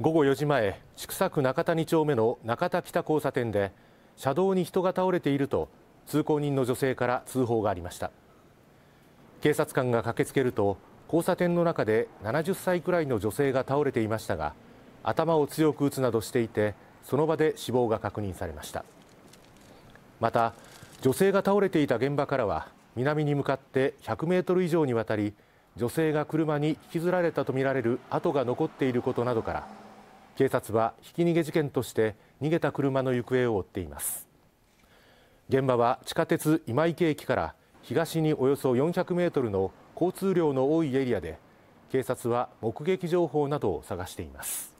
午後4時前、千種区中谷町目の中田北交差点で車道に人が倒れていると通行人の女性から通報がありました警察官が駆けつけると交差点の中で70歳くらいの女性が倒れていましたが頭を強く打つなどしていてその場で死亡が確認されましたまた女性が倒れていた現場からは南に向かって100メートル以上にわたり女性が車に引きずられたとみられる跡が残っていることなどから警察はひき逃げ事件として逃げた車の行方を追っています現場は地下鉄今池駅から東におよそ400メートルの交通量の多いエリアで警察は目撃情報などを探しています